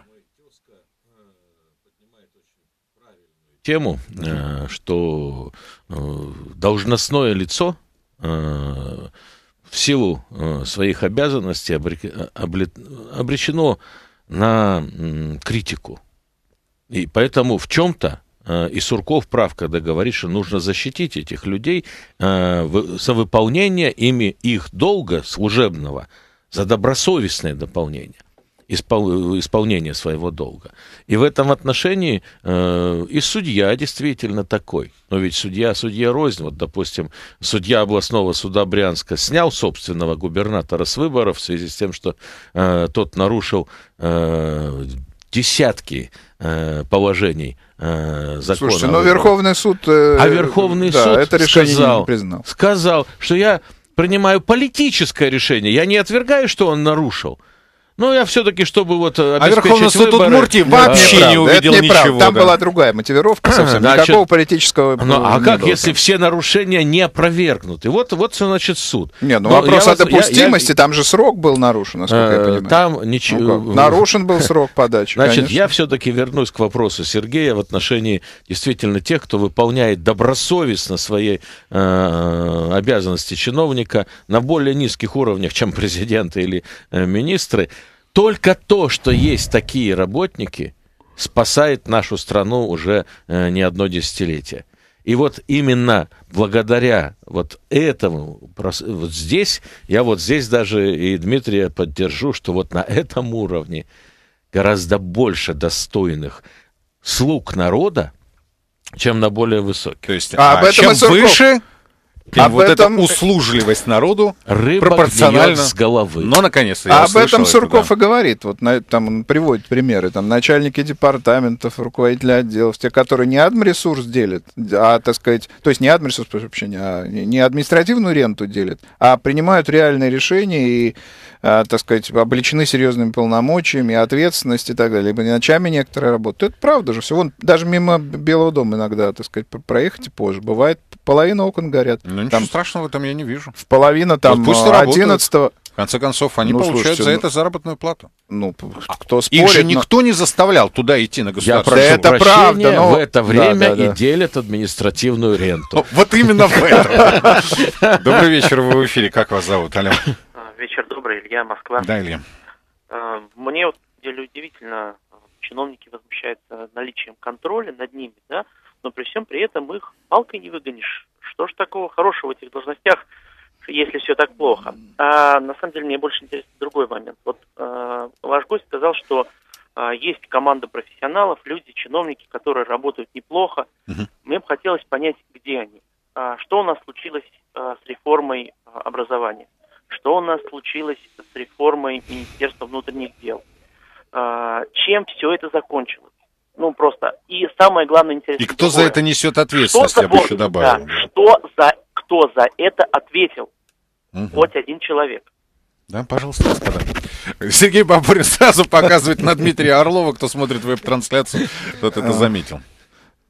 Speaker 2: Тему, э, что э, должностное лицо э, в силу своих обязанностей обречено на критику. И поэтому в чем-то Э, и Сурков прав, когда говорит, что нужно защитить этих людей э, совыполнение ими их долга служебного за добросовестное дополнение испол... исполнение своего долга. И в этом отношении э, и судья действительно такой. Но ведь судья, судья рознь. Вот, допустим, судья областного суда Брянска снял собственного губернатора с выборов в связи с тем, что тот нарушил десятки Э, положений э, закона. Слушайте, но Верховный
Speaker 3: суд... Э, а Верховный да, суд это решение сказал, не
Speaker 2: признал. сказал, что я принимаю политическое решение. Я не отвергаю, что он нарушил. Ну, я все-таки, чтобы вот э, А Верховный суд выборы, Удмуртии вообще не, не увидел это ничего. Там да. была
Speaker 3: другая мотивировка совсем, значит, никакого политического... Ну, а как, было, если там.
Speaker 2: все нарушения не опровергнуты? Вот, вот что значит суд. Не, ну, Но вопрос я, о допустимости, я, я... там же срок был
Speaker 3: нарушен, насколько э, я понимаю.
Speaker 2: Там ничего... Ну, нарушен был срок
Speaker 3: подачи, Значит, конечно.
Speaker 2: я все-таки вернусь к вопросу Сергея в отношении действительно тех, кто выполняет добросовестно свои э, обязанности чиновника на более низких уровнях, чем президенты или э, министры только то, что есть такие работники, спасает нашу страну уже э, не одно десятилетие. И вот именно благодаря вот этому, вот здесь, я вот здесь даже и Дмитрия поддержу, что вот на этом уровне гораздо больше достойных слуг народа, чем на более высоких. То есть, а, а об этом чем выше, и Об вот этом... эта услужливость народу Рыба пропорционально с головы. Но ну,
Speaker 1: наконец-то я Об этом Сурков это, да. и
Speaker 3: говорит. Вот на, там он приводит примеры. Там начальники департаментов, руководители отделов, те, которые не адмресурс делят, а, так сказать, то есть не адмресурс, прошу прощения, а не административную ренту делят, а принимают реальные решения и Э, так сказать, обличены серьезными полномочиями, ответственности и так далее, либо ночами некоторые работают. Это правда же все. Вон, даже мимо Белого дома иногда, так сказать, проехать позже. Бывает, половина окон
Speaker 1: горят. Ну, ничего там, страшного там я не вижу. В половина там вот 11 -го... В конце концов, они ну, получают слушайте, за ну, это заработную плату.
Speaker 2: Ну, а кто спорит? Их же никто не заставлял туда идти на государство. Я прошу да это правда, но... в это время да, да, да. и делят административную ренту. Вот именно в этом. Добрый вечер, вы в эфире. Как вас зовут, Алена?
Speaker 4: Вечер добрый, Илья, Москва. Да, Илья. Э, мне вот деле удивительно, чиновники возмущаются наличием контроля над ними, да, но при всем при этом их палкой не выгонишь. Что ж такого хорошего в этих должностях, если все так плохо? А на самом деле мне больше интересен другой момент. Вот э, ваш гость сказал, что э, есть команда профессионалов, люди, чиновники, которые работают неплохо. Угу. Мне бы хотелось понять, где они. А, что у нас случилось а, с реформой э, образования? что у нас случилось с реформой Министерства внутренних дел, а, чем все это закончилось. Ну, просто. И самое главное интересное... И кто такое, за это
Speaker 1: несет ответственность, я бы еще добавил.
Speaker 4: Да, что за, кто за это ответил? Угу. Хоть один человек.
Speaker 1: Да, пожалуйста, господа. Сергей Бабурин сразу показывает на Дмитрия Орлова, кто смотрит веб-трансляцию, тот это а. заметил.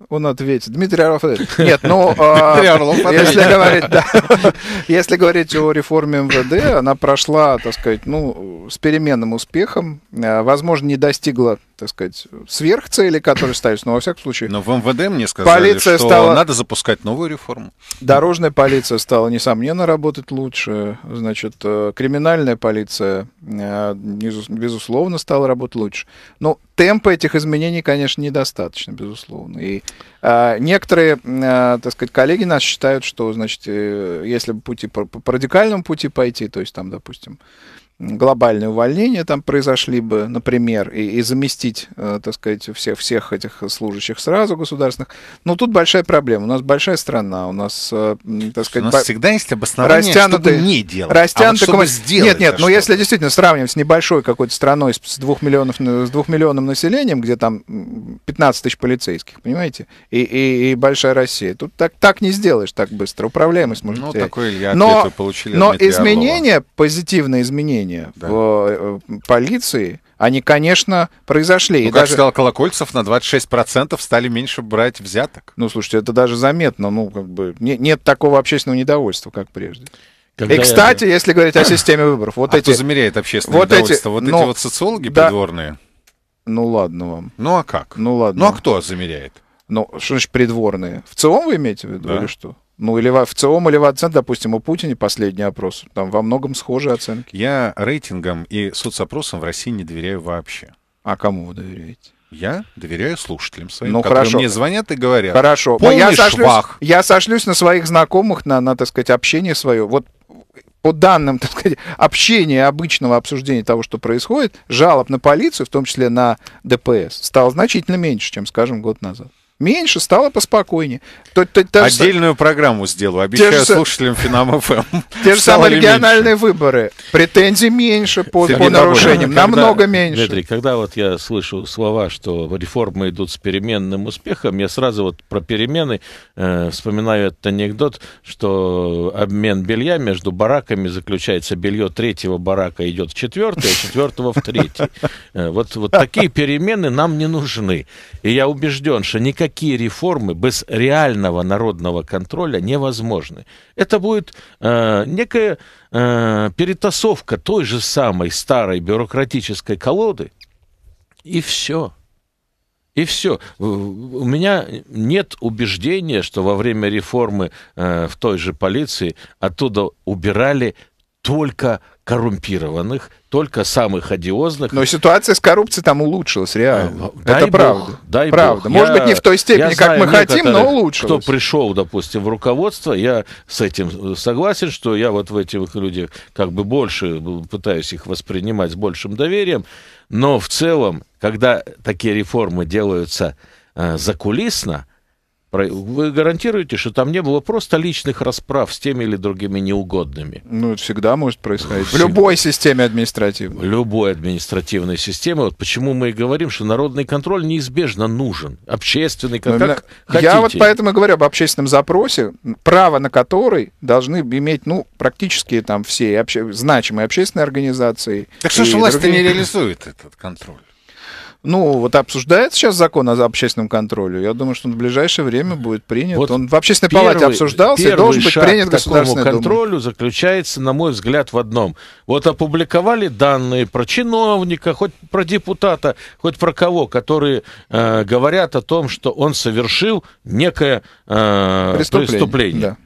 Speaker 3: Он ответит. Дмитрий Орлов ответит. Нет, ну, а, если говорить, да, если говорить о реформе МВД, она прошла, так сказать, ну, с переменным успехом. Э, возможно, не достигла, так сказать, сверхцели, которые ставились, но во всяком случае... Но в МВД мне сказали, полиция что стала... надо
Speaker 1: запускать новую реформу. Дорожная
Speaker 3: полиция стала, несомненно, работать лучше. Значит, э, криминальная полиция, э, безусловно, стала работать лучше. Но ну, темпа этих изменений, конечно, недостаточно, безусловно. И э, некоторые, э, так сказать, коллеги нас считают, что, значит, э, если пути по, по радикальному пути пойти, то есть там, допустим, глобальные увольнения там произошли бы, например, и, и заместить, э, так сказать, всех, всех этих служащих сразу государственных. Но тут большая проблема. У нас большая страна, у нас, э, так сказать... У нас бо... всегда есть обоснование, растянутый, чтобы не делать, растянутый а вот чтобы сделать. Нет, нет, а но ну, что-то. если действительно сравним с небольшой какой-то страной с, с, двух миллионов, с двухмиллионным населением, где там 15 тысяч полицейских, понимаете, и, и, и большая Россия, тут так, так не сделаешь так быстро, управляемость можно Ну, терять. такой я но, получили Но изменения, позитивные изменения, изменения да. в э, полиции, они, конечно, произошли. Ну, и как даже... сказал
Speaker 1: Колокольцев, на 26% стали меньше брать взяток. Ну, слушайте, это даже
Speaker 3: заметно. Ну, как бы не, нет такого общественного недовольства, как
Speaker 1: прежде. Когда и, кстати, я... если говорить о системе выборов, вот а эти... кто замеряет общественное вот недовольство? Эти... Вот ну, эти вот социологи да... придворные? Ну, ладно вам. Ну, а как? Ну,
Speaker 3: ладно. Ну, а кто замеряет? Ну, что значит придворные? В целом вы имеете в виду да. или что? Ну, или в целом или в оценке, допустим, у Путина последний опрос. Там во многом схожие оценки.
Speaker 1: Я рейтингам и соцопросам в России не доверяю вообще. А кому вы доверяете? Я доверяю слушателям своим, ну, которые хорошо. мне звонят и говорят. Хорошо. Полный я сошлюсь, швах.
Speaker 3: я сошлюсь на своих знакомых, на, на, так сказать, общение свое. Вот по данным, так сказать, общения, обычного обсуждения того, что происходит, жалоб на полицию, в том числе на ДПС, стало значительно меньше, чем, скажем, год назад меньше, стало поспокойнее. То, то, то,
Speaker 1: Отдельную же, программу сделаю,
Speaker 3: обещаю те
Speaker 2: слушателям Финам ФМ. Те же самые региональные
Speaker 3: выборы. Претензий меньше по, по нарушениям, когда, намного меньше.
Speaker 2: Дмитрий, когда вот я слышу слова, что реформы идут с переменным успехом, я сразу вот про перемены э, вспоминаю этот анекдот, что обмен белья между бараками заключается, белье третьего барака идет в четвертый, а четвертого в третий. Э, вот, вот такие перемены нам не нужны. И я убежден, что никаких такие реформы без реального народного контроля невозможны. Это будет э, некая э, перетасовка той же самой старой бюрократической колоды, и все. И все. У меня нет убеждения, что во время реформы э, в той же полиции оттуда убирали только коррумпированных, только самых одиозных. Но ситуация с коррупцией там улучшилась, э, реально. Ну, дай Это бог, правда. Дай правда. Бог. Может я, быть, не в той степени, как мы хотим, но улучшилось. Кто пришел, допустим, в руководство, я с этим э, согласен, что я вот в этих людях как бы больше пытаюсь их воспринимать с большим доверием, но в целом, когда такие реформы делаются э, закулисно, вы гарантируете, что там не было просто личных расправ с теми или другими неугодными? Ну, это всегда может происходить. В любой системе административной. В любой административной системе. Вот почему мы и говорим, что народный контроль неизбежно нужен. Общественный, контроль. как Я вот поэтому
Speaker 3: и говорю об общественном запросе, право на который должны иметь, ну, практически там все обще... значимые общественные организации. Так что же власти другие... не реализуют
Speaker 1: этот контроль?
Speaker 3: Ну, вот обсуждается сейчас закон о общественном контроле. Я думаю, что он в ближайшее время будет принят. Вот он в общественной первый, палате обсуждался первый и должен быть шаг принят к такому контролю
Speaker 2: Дума. заключается, на мой взгляд, в одном. Вот опубликовали данные про чиновника, хоть про депутата, хоть про кого, которые э, говорят о том, что он совершил некое э, преступление. преступление. Да.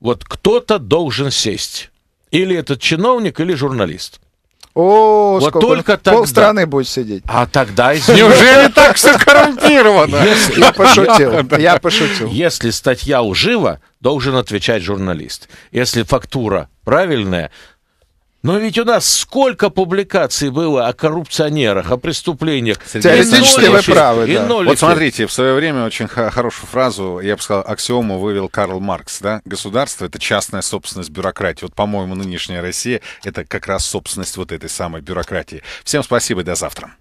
Speaker 2: Вот кто-то должен сесть. Или этот чиновник, или журналист. О, вот сколько? только тогда. Пол страны
Speaker 1: будет сидеть. А тогда
Speaker 3: извините. Неужели так все коррумпировано? Я пошутил. Я пошутил.
Speaker 2: Если статья лжива, должен отвечать журналист. Если фактура правильная, но ведь у нас сколько публикаций было о коррупционерах, о преступлениях. Теоретически вы правы, да. Вот смотрите,
Speaker 1: в свое время очень хорошую фразу, я бы сказал, аксиому вывел Карл Маркс, да? Государство — это частная собственность бюрократии. Вот, по-моему, нынешняя Россия — это как раз собственность вот этой самой бюрократии. Всем спасибо, до завтра.